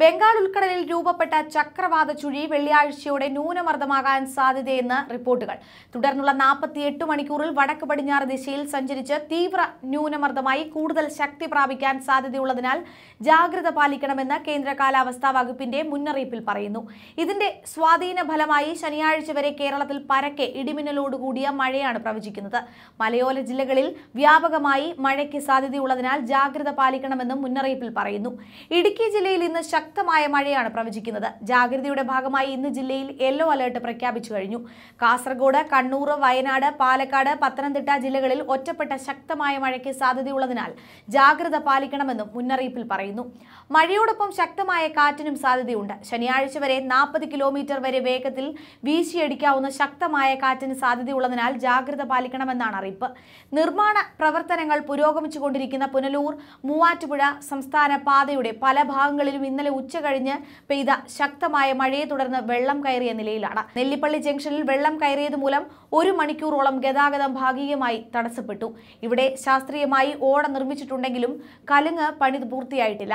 ബംഗാൾ ഉൾക്കടലിൽ രൂപപ്പെട്ട ചക്രവാത ചുഴി വെള്ളിയാഴ്ചയോടെ ന്യൂനമർദ്ദമാകാൻ സാധ്യതയെന്ന് റിപ്പോർട്ടുകൾ തുടർന്നുള്ള നാൽപ്പത്തിയെട്ട് മണിക്കൂറിൽ വടക്ക് പടിഞ്ഞാറ് ദിശയിൽ സഞ്ചരിച്ച് തീവ്ര ന്യൂനമർദ്ദമായി കൂടുതൽ ശക്തി പ്രാപിക്കാൻ സാധ്യതയുള്ളതിനാൽ ജാഗ്രത പാലിക്കണമെന്ന് കേന്ദ്ര കാലാവസ്ഥാ വകുപ്പിന്റെ മുന്നറിയിപ്പിൽ പറയുന്നു ഇതിന്റെ സ്വാധീന ഫലമായി ശനിയാഴ്ച വരെ കേരളത്തിൽ പരക്കെ ഇടിമിന്നലോടുകൂടിയ മഴയാണ് പ്രവചിക്കുന്നത് മലയോര ജില്ലകളിൽ വ്യാപകമായി മഴയ്ക്ക് സാധ്യതയുള്ളതിനാൽ ജാഗ്രത പാലിക്കണമെന്നും മുന്നറിയിപ്പിൽ പറയുന്നു ഇടുക്കി ജില്ലയിൽ ഇന്ന് ശക്തമായ മഴയാണ് പ്രവചിക്കുന്നത് ജാഗ്രതയുടെ ഭാഗമായി ഇന്ന് ജില്ലയിൽ യെല്ലോ അലേർട്ട് പ്രഖ്യാപിച്ചു കഴിഞ്ഞു കാസർഗോഡ് കണ്ണൂർ വയനാട് പാലക്കാട് പത്തനംതിട്ട ജില്ലകളിൽ ഒറ്റപ്പെട്ട ശക്തമായ മഴയ്ക്ക് സാധ്യതയുള്ളതിനാൽ ജാഗ്രത പാലിക്കണമെന്നും മുന്നറിയിപ്പിൽ പറയുന്നു മഴയോടൊപ്പം ശക്തമായ കാറ്റിനും സാധ്യതയുണ്ട് ശനിയാഴ്ച വരെ നാൽപ്പത് കിലോമീറ്റർ വരെ വേഗത്തിൽ വീശിയടിക്കാവുന്ന ശക്തമായ കാറ്റിന് സാധ്യതയുള്ളതിനാൽ ജാഗ്രത പാലിക്കണമെന്നാണ് അറിയിപ്പ് നിർമ്മാണ പ്രവർത്തനങ്ങൾ പുരോഗമിച്ചുകൊണ്ടിരിക്കുന്ന പുനലൂർ മൂവാറ്റുപുഴ സംസ്ഥാന പാതയുടെ പല ഭാഗങ്ങളിലും ഇന്നലെ ഇന്നലെ ഉച്ച കഴിഞ്ഞ് പെയ്ത ശക്തമായ മഴയെ തുടർന്ന് വെള്ളം കയറിയ നിലയിലാണ് നെല്ലിപ്പള്ളി ജംഗ്ഷനിൽ വെള്ളം കയറിയത് മൂലം ഒരു മണിക്കൂറോളം ഗതാഗതം ഭാഗികമായി തടസ്സപ്പെട്ടു ഇവിടെ ശാസ്ത്രീയമായി ഓട നിർമ്മിച്ചിട്ടുണ്ടെങ്കിലും കലുങ്ങ് പണി പൂർത്തിയായിട്ടില്ല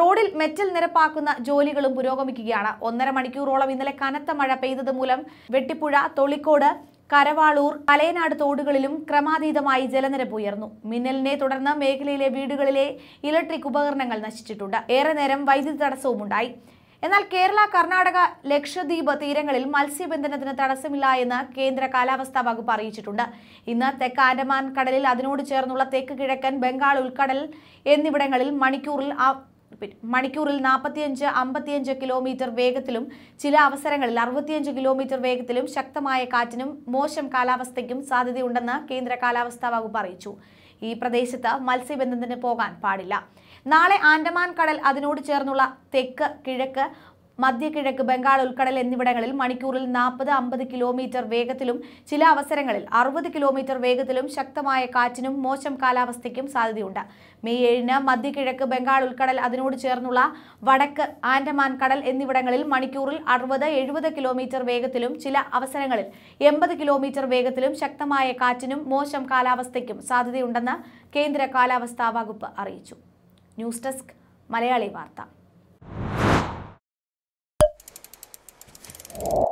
റോഡിൽ മെറ്റൽ നിരപ്പാക്കുന്ന ജോലികളും പുരോഗമിക്കുകയാണ് ഒന്നര മണിക്കൂറോളം ഇന്നലെ കനത്ത മഴ പെയ്തത് മൂലം വെട്ടിപ്പുഴ തൊളിക്കോട് കരവാളൂർ കലയനാട് തോടുകളിലും ക്രമാതീതമായി ജലനിരപ്പ് ഉയർന്നു മിന്നലിനെ തുടർന്ന് മേഖലയിലെ വീടുകളിലെ ഇലക്ട്രിക് ഉപകരണങ്ങൾ നശിച്ചിട്ടുണ്ട് ഏറെ നേരം വൈദ്യുതി തടസ്സവും ഉണ്ടായി എന്നാൽ കേരള കർണാടക ലക്ഷദ്വീപ് തീരങ്ങളിൽ മത്സ്യബന്ധനത്തിന് തടസ്സമില്ല എന്ന് കേന്ദ്ര കാലാവസ്ഥാ വകുപ്പ് അറിയിച്ചിട്ടുണ്ട് ഇന്ന് തെക്ക് ആൻഡമാൻ കടലിൽ അതിനോട് ചേർന്നുള്ള തെക്ക് കിഴക്കൻ ബംഗാൾ ഉൾക്കടൽ എന്നിവിടങ്ങളിൽ മണിക്കൂറിൽ മണിക്കൂറിൽ നാൽപ്പത്തിയഞ്ച് അമ്പത്തിയഞ്ച് കിലോമീറ്റർ വേഗത്തിലും ചില അവസരങ്ങളിൽ അറുപത്തിയഞ്ച് കിലോമീറ്റർ വേഗത്തിലും ശക്തമായ കാറ്റിനും മോശം കാലാവസ്ഥയ്ക്കും സാധ്യതയുണ്ടെന്ന് കേന്ദ്ര കാലാവസ്ഥാ വകുപ്പ് അറിയിച്ചു ഈ പ്രദേശത്ത് മത്സ്യബന്ധത്തിന് പോകാൻ പാടില്ല നാളെ ആൻഡമാൻ കടൽ അതിനോട് ചേർന്നുള്ള തെക്ക് കിഴക്ക് മധ്യകിഴക്ക് ബംഗാൾ ഉൾക്കടൽ എന്നിവിടങ്ങളിൽ മണിക്കൂറിൽ നാൽപ്പത് അമ്പത് കിലോമീറ്റർ വേഗത്തിലും ചില അവസരങ്ങളിൽ അറുപത് കിലോമീറ്റർ വേഗത്തിലും ശക്തമായ കാറ്റിനും മോശം കാലാവസ്ഥയ്ക്കും സാധ്യതയുണ്ട് മെയ് ഏഴിന് മധ്യകിഴക്ക് ബംഗാൾ ഉൾക്കടൽ അതിനോട് ചേർന്നുള്ള വടക്ക് ആൻഡമാൻ കടൽ എന്നിവിടങ്ങളിൽ മണിക്കൂറിൽ അറുപത് എഴുപത് കിലോമീറ്റർ വേഗത്തിലും ചില അവസരങ്ങളിൽ എൺപത് കിലോമീറ്റർ വേഗത്തിലും ശക്തമായ കാറ്റിനും മോശം കാലാവസ്ഥയ്ക്കും സാധ്യതയുണ്ടെന്ന് കേന്ദ്ര കാലാവസ്ഥാ വകുപ്പ് അറിയിച്ചു ന്യൂസ് ഡെസ്ക് മലയാളി വാർത്ത you